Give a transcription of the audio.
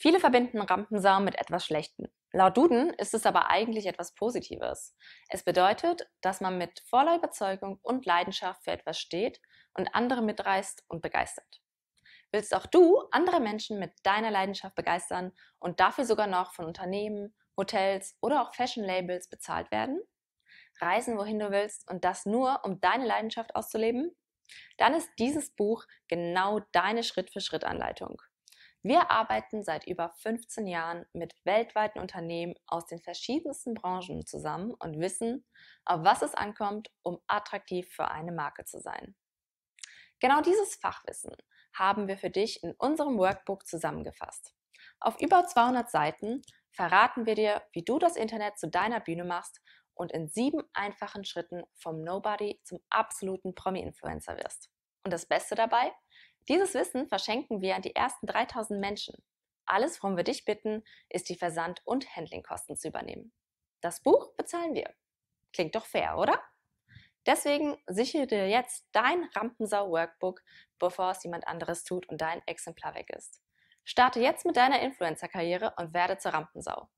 Viele verbinden Rampensau mit etwas Schlechtem. Laut Duden ist es aber eigentlich etwas Positives. Es bedeutet, dass man mit voller Überzeugung und Leidenschaft für etwas steht und andere mitreißt und begeistert. Willst auch du andere Menschen mit deiner Leidenschaft begeistern und dafür sogar noch von Unternehmen, Hotels oder auch Fashion-Labels bezahlt werden? Reisen, wohin du willst und das nur, um deine Leidenschaft auszuleben? Dann ist dieses Buch genau deine Schritt-für-Schritt-Anleitung. Wir arbeiten seit über 15 Jahren mit weltweiten Unternehmen aus den verschiedensten Branchen zusammen und wissen, auf was es ankommt, um attraktiv für eine Marke zu sein. Genau dieses Fachwissen haben wir für dich in unserem Workbook zusammengefasst. Auf über 200 Seiten verraten wir dir, wie du das Internet zu deiner Bühne machst und in sieben einfachen Schritten vom Nobody zum absoluten Promi-Influencer wirst. Und das Beste dabei? Dieses Wissen verschenken wir an die ersten 3000 Menschen. Alles, worum wir dich bitten, ist die Versand- und Handlingkosten zu übernehmen. Das Buch bezahlen wir. Klingt doch fair, oder? Deswegen sichere dir jetzt dein Rampensau-Workbook, bevor es jemand anderes tut und dein Exemplar weg ist. Starte jetzt mit deiner Influencer-Karriere und werde zur Rampensau.